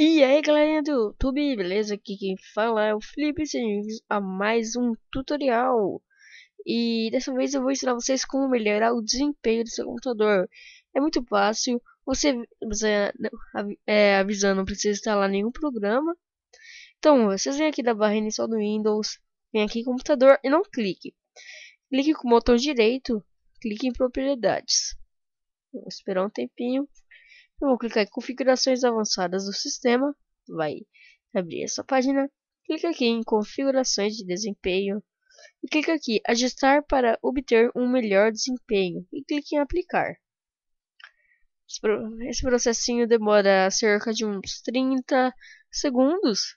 E aí galerinha do YouTube, beleza? Aqui quem fala é o Felipe Sejus a mais um tutorial E dessa vez eu vou ensinar vocês como melhorar o desempenho do seu computador É muito fácil, você, você é, avisando não precisa instalar nenhum programa Então vocês vêm aqui da barra inicial do Windows, vem aqui em computador e não clique Clique com o botão direito, clique em propriedades Vou esperar um tempinho eu vou clicar em configurações avançadas do sistema, vai abrir essa página. Clica aqui em configurações de desempenho e clica aqui ajustar para obter um melhor desempenho e clique em aplicar. Esse processinho demora cerca de uns 30 segundos.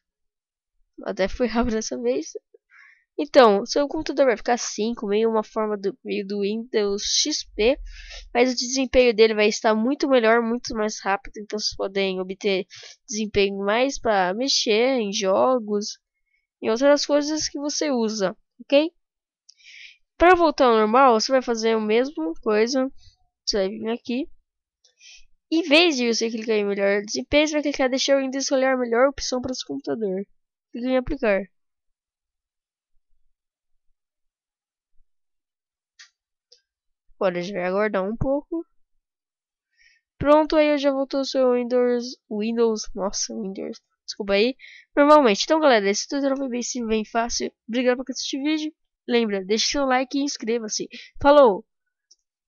Até foi rápido dessa vez. Então, seu computador vai ficar 5, meio uma forma do, meio do Windows XP, mas o desempenho dele vai estar muito melhor, muito mais rápido, então vocês podem obter desempenho mais para mexer em jogos e outras coisas que você usa, ok? Para voltar ao normal, você vai fazer a mesma coisa, você vai vir aqui, em vez de você clicar em melhor desempenho, você vai clicar em deixar o Windows escolher a melhor opção para seu computador, clica em aplicar. Agora a gente vai aguardar um pouco. Pronto, aí eu já voltou o seu Windows, Windows, nossa, Windows, desculpa aí, normalmente. Então galera, esse tutorial foi bem, bem fácil, obrigado por assistir o vídeo. Lembra, deixe seu like e inscreva-se. Falou!